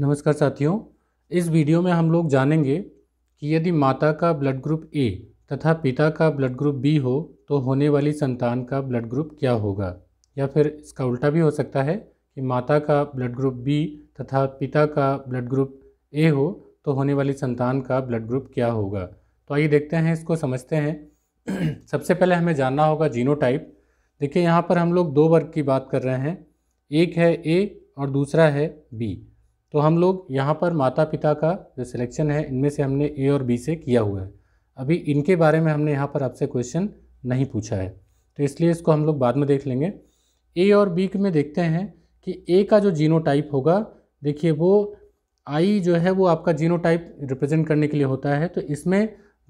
नमस्कार साथियों इस वीडियो में हम लोग जानेंगे कि यदि माता का ब्लड ग्रुप ए तथा पिता का ब्लड ग्रुप बी हो तो होने वाली संतान का ब्लड ग्रुप क्या होगा या फिर इसका उल्टा भी हो सकता है कि माता का ब्लड ग्रुप बी तथा पिता का ब्लड ग्रुप ए हो तो होने वाली संतान का ब्लड ग्रुप क्या होगा तो आइए देखते हैं इसको समझते हैं सबसे पहले हमें जानना होगा जीनोटाइप देखिए यहाँ पर हम लोग दो वर्ग की बात कर रहे हैं एक है ए और दूसरा है बी तो हम लोग यहाँ पर माता पिता का जो सिलेक्शन है इनमें से हमने ए और बी से किया हुआ है अभी इनके बारे में हमने यहाँ पर आपसे क्वेश्चन नहीं पूछा है तो इसलिए इसको हम लोग बाद में देख लेंगे ए और बी में देखते हैं कि ए का जो जीनो होगा देखिए वो आई जो है वो आपका टाइप रिप्रेजेंट करने के लिए होता है तो इसमें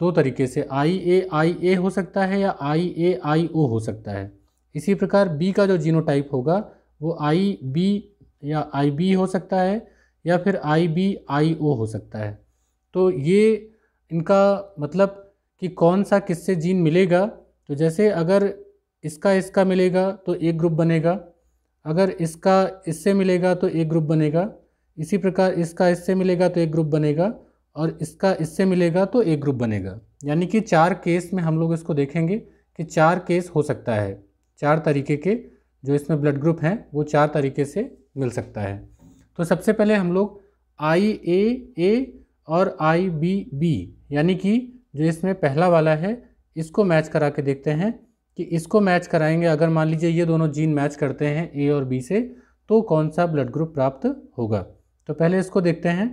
दो तरीके से आई ए आई ए हो सकता है या आई ए आई ओ हो सकता है इसी प्रकार बी का जो टाइप होगा वो आई बी या आई बी हो सकता है या फिर आई बी आई ओ हो सकता है तो ये इनका मतलब कि कौन सा किससे जीन मिलेगा तो जैसे अगर इसका इसका मिलेगा तो एक ग्रुप बनेगा अगर इसका इससे मिलेगा तो एक ग्रुप बनेगा इसी प्रकार इसका इससे मिलेगा तो एक ग्रुप बनेगा और इसका इससे मिलेगा तो एक ग्रुप बनेगा यानी कि चार केस में हम लोग इसको देखेंगे कि चार केस हो सकता है चार तरीके के जो इसमें ब्लड ग्रुप हैं वो चार तरीके से मिल सकता है तो सबसे पहले हम लोग आई ए ए और आई बी बी यानी कि जो इसमें पहला वाला है इसको मैच करा के देखते हैं कि इसको मैच कराएंगे अगर मान लीजिए ये दोनों जीन मैच करते हैं ए और बी से तो कौन सा ब्लड ग्रुप प्राप्त होगा तो पहले इसको देखते हैं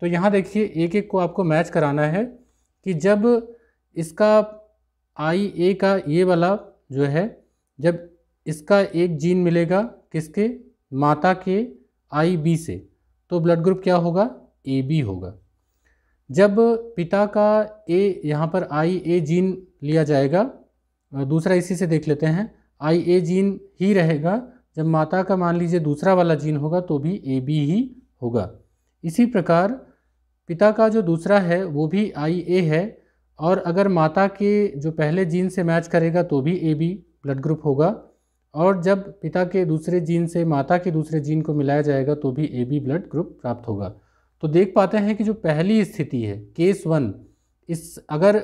तो यहाँ देखिए एक एक को आपको मैच कराना है कि जब इसका आई ए का ये वाला जो है जब इसका एक जीन मिलेगा किसके माता के आई बी से तो ब्लड ग्रुप क्या होगा ए बी होगा जब पिता का ए यहाँ पर आई ए जीन लिया जाएगा दूसरा इसी से देख लेते हैं आई ए जीन ही रहेगा जब माता का मान लीजिए दूसरा वाला जीन होगा तो भी ए बी ही होगा इसी प्रकार पिता का जो दूसरा है वो भी आई ए है और अगर माता के जो पहले जीन से मैच करेगा तो भी ए बी ब्लड ग्रुप होगा और जब पिता के दूसरे जीन से माता के दूसरे जीन को मिलाया जाएगा तो भी ए बी ब्लड ग्रुप प्राप्त होगा तो देख पाते हैं कि जो पहली स्थिति है केस वन इस अगर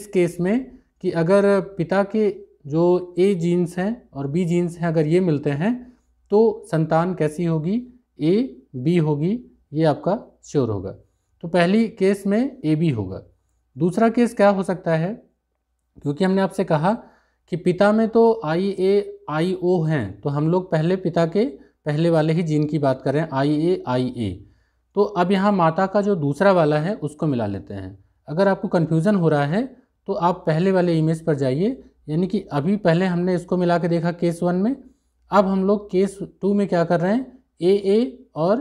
इस केस में कि अगर पिता के जो ए जीन्स हैं और बी जीन्स हैं अगर ये मिलते हैं तो संतान कैसी होगी ए बी होगी ये आपका श्योर होगा तो पहली केस में ए बी होगा दूसरा केस क्या हो सकता है क्योंकि हमने आपसे कहा कि पिता में तो आई ए आई ओ हैं तो हम लोग पहले पिता के पहले वाले ही जीन की बात कर रहे हैं आई ए आई ए तो अब यहाँ माता का जो दूसरा वाला है उसको मिला लेते हैं अगर आपको कन्फ्यूज़न हो रहा है तो आप पहले वाले इमेज पर जाइए यानी कि अभी पहले हमने इसको मिला के देखा केस वन में अब हम लोग केस टू में क्या कर रहे हैं ए ए और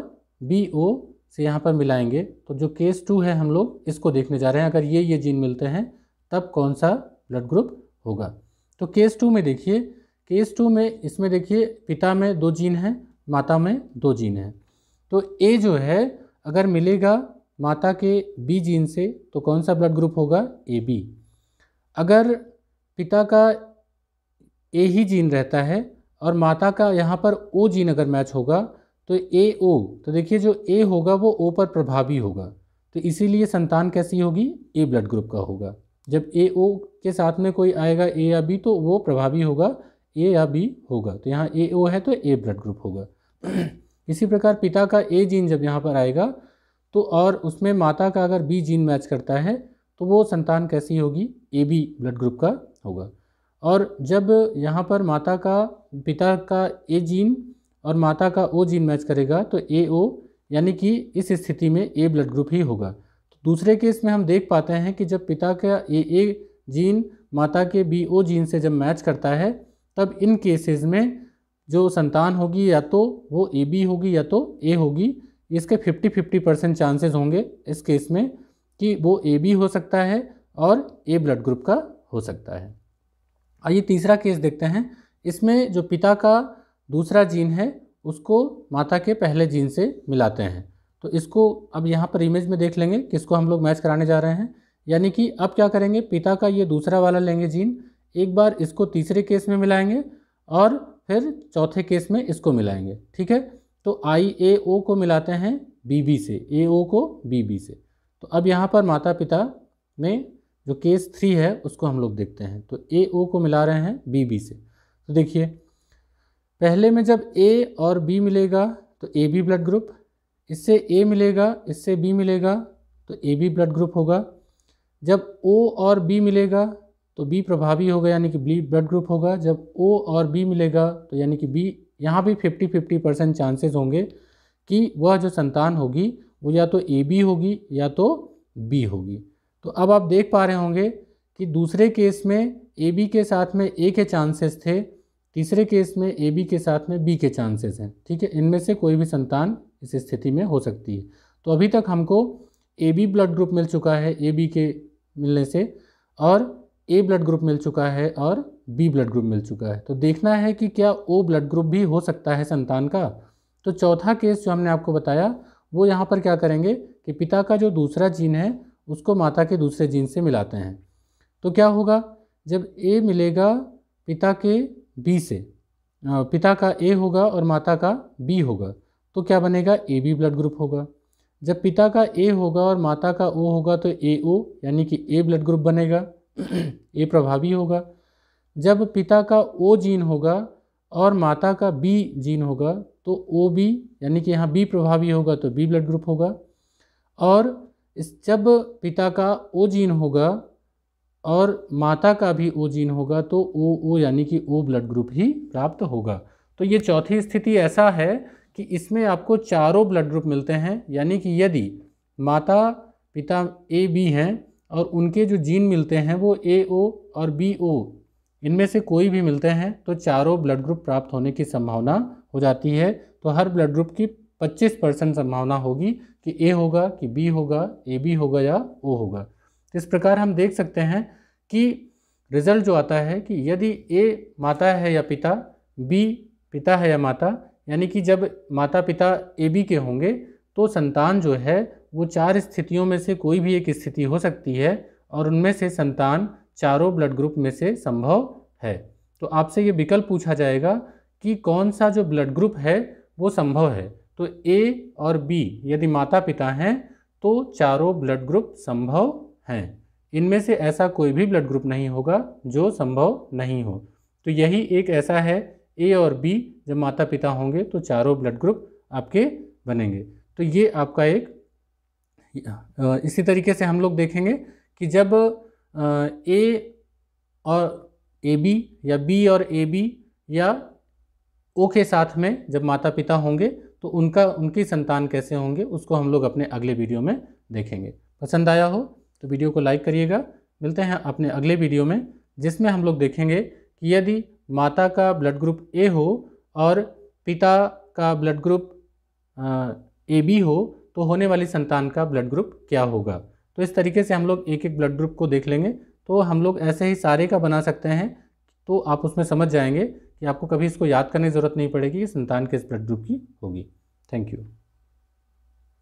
बी ओ से यहाँ पर मिलाएंगे तो जो केस टू है हम लोग इसको देखने जा रहे हैं अगर ये ये जीन मिलते हैं तब कौन सा ब्लड ग्रुप होगा तो केस टू में देखिए केस टू में इसमें देखिए पिता में दो जीन है माता में दो जीन है तो ए जो है अगर मिलेगा माता के बी जीन से तो कौन सा ब्लड ग्रुप होगा ए बी अगर पिता का ए ही जीन रहता है और माता का यहाँ पर ओ जीन अगर मैच होगा तो ए ओ तो देखिए जो ए होगा वो ओ पर प्रभावी होगा तो इसीलिए संतान कैसी होगी ए ब्लड ग्रुप का होगा जब ए ओ के साथ में कोई आएगा ए या बी तो वो प्रभावी होगा ए या बी होगा तो यहाँ ए ओ है तो ए ब्लड ग्रुप होगा इसी प्रकार पिता का ए जीन जब यहाँ पर आएगा तो और उसमें माता का अगर बी जीन मैच करता है तो वो संतान कैसी होगी ए बी ब्लड ग्रुप का होगा और जब यहाँ पर माता का पिता का ए जीन और माता का ओ जीन मैच करेगा तो ए ओ यानी कि इस स्थिति में ए ब्लड ग्रुप ही होगा तो दूसरे केस में हम देख पाते हैं कि जब पिता का ए ए जीन माता के बी ओ जीन से जब मैच करता है तब इन केसेस में जो संतान होगी या तो वो ए बी होगी या तो ए होगी इसके 50 50 परसेंट चांसेज होंगे इस केस में कि वो ए बी हो सकता है और ए ब्लड ग्रुप का हो सकता है आइए तीसरा केस देखते हैं इसमें जो पिता का दूसरा जीन है उसको माता के पहले जीन से मिलाते हैं तो इसको अब यहाँ पर इमेज में देख लेंगे किसको हम लोग मैच कराने जा रहे हैं यानी कि अब क्या करेंगे पिता का ये दूसरा वाला लेंगे जीन एक बार इसको तीसरे केस में मिलाएंगे और फिर चौथे केस में इसको मिलाएंगे ठीक है तो आई ए ओ को मिलाते हैं बी बी से ए ओ को बी बी से तो अब यहाँ पर माता पिता में जो केस थ्री है उसको हम लोग देखते हैं तो ए ओ को मिला रहे हैं बी बी से तो देखिए पहले में जब ए और बी मिलेगा तो ए बी ब्लड ग्रुप इससे ए मिलेगा इससे बी मिलेगा तो ए बी ब्लड ग्रुप होगा जब ओ और बी मिलेगा तो बी प्रभावी होगा यानी कि बी ब्लड ग्रुप होगा जब ओ और बी मिलेगा तो यानी कि बी यहाँ भी फिफ्टी फिफ्टी परसेंट चांसेज होंगे कि वह जो संतान होगी वो या तो ए बी होगी या तो बी होगी तो अब आप देख पा रहे होंगे कि दूसरे केस में ए बी के साथ में ए के चांसेस थे तीसरे केस में ए बी के साथ में बी के चांसेस हैं ठीक है इनमें से कोई भी संतान इस स्थिति में हो सकती है तो अभी तक हमको ए बी ब्लड ग्रुप मिल चुका है ए बी के मिलने से और ए ब्लड ग्रुप मिल चुका है और बी ब्लड ग्रुप मिल चुका है तो देखना है कि क्या ओ ब्लड ग्रुप भी हो सकता है संतान का तो चौथा केस जो हमने आपको बताया वो यहाँ पर क्या करेंगे कि पिता का जो दूसरा जीन है उसको माता के दूसरे जीन से मिलाते हैं तो क्या होगा जब ए मिलेगा पिता के बी से पिता का ए होगा और माता का बी होगा तो क्या बनेगा ए बी ब्लड ग्रुप होगा जब पिता का ए होगा और माता का ओ होगा तो ए ओ यानी कि ए ब्लड ग्रुप बनेगा ये प्रभावी होगा जब पिता का ओ जीन होगा और माता का बी जीन होगा तो ओ बी यानी कि यहाँ बी प्रभावी होगा तो बी ब्लड ग्रुप होगा और इस जब पिता का ओ जीन होगा और माता का भी ओ जीन होगा तो ओ ओ यानी कि ओ ब्लड ग्रुप ही प्राप्त होगा तो ये चौथी स्थिति ऐसा है कि इसमें आपको चारों ब्लड ग्रुप मिलते हैं यानी कि यदि माता पिता ए बी हैं और उनके जो जीन मिलते हैं वो ए ओ और बी ओ इनमें से कोई भी मिलते हैं तो चारों ब्लड ग्रुप प्राप्त होने की संभावना हो जाती है तो हर ब्लड ग्रुप की 25 परसेंट संभावना होगी कि ए होगा कि बी होगा ए बी होगा या ओ होगा तो इस प्रकार हम देख सकते हैं कि रिजल्ट जो आता है कि यदि ए माता है या पिता बी पिता है या माता यानी कि जब माता पिता ए बी के होंगे तो संतान जो है वो चार स्थितियों में से कोई भी एक स्थिति हो सकती है और उनमें से संतान चारों ब्लड ग्रुप में से संभव है तो आपसे ये विकल्प पूछा जाएगा कि कौन सा जो ब्लड ग्रुप है वो संभव है तो ए और बी यदि माता पिता हैं तो चारों ब्लड ग्रुप संभव हैं इनमें से ऐसा कोई भी ब्लड ग्रुप नहीं होगा जो संभव नहीं हो तो यही एक ऐसा है ए और बी जब माता पिता होंगे तो चारों ब्लड ग्रुप आपके बनेंगे तो ये आपका एक इसी तरीके से हम लोग देखेंगे कि जब ए और ए बी या बी और ए बी या ओ के साथ में जब माता पिता होंगे तो उनका उनकी संतान कैसे होंगे उसको हम लोग अपने अगले वीडियो में देखेंगे पसंद आया हो तो वीडियो को लाइक करिएगा मिलते हैं अपने अगले वीडियो में जिसमें हम लोग देखेंगे कि यदि माता का ब्लड ग्रुप ए हो और पिता का ब्लड ग्रुप ए बी हो तो होने वाली संतान का ब्लड ग्रुप क्या होगा तो इस तरीके से हम लोग एक एक ब्लड ग्रुप को देख लेंगे तो हम लोग ऐसे ही सारे का बना सकते हैं तो आप उसमें समझ जाएंगे कि आपको कभी इसको याद करने की ज़रूरत नहीं पड़ेगी कि संतान किस ब्लड ग्रुप की होगी थैंक यू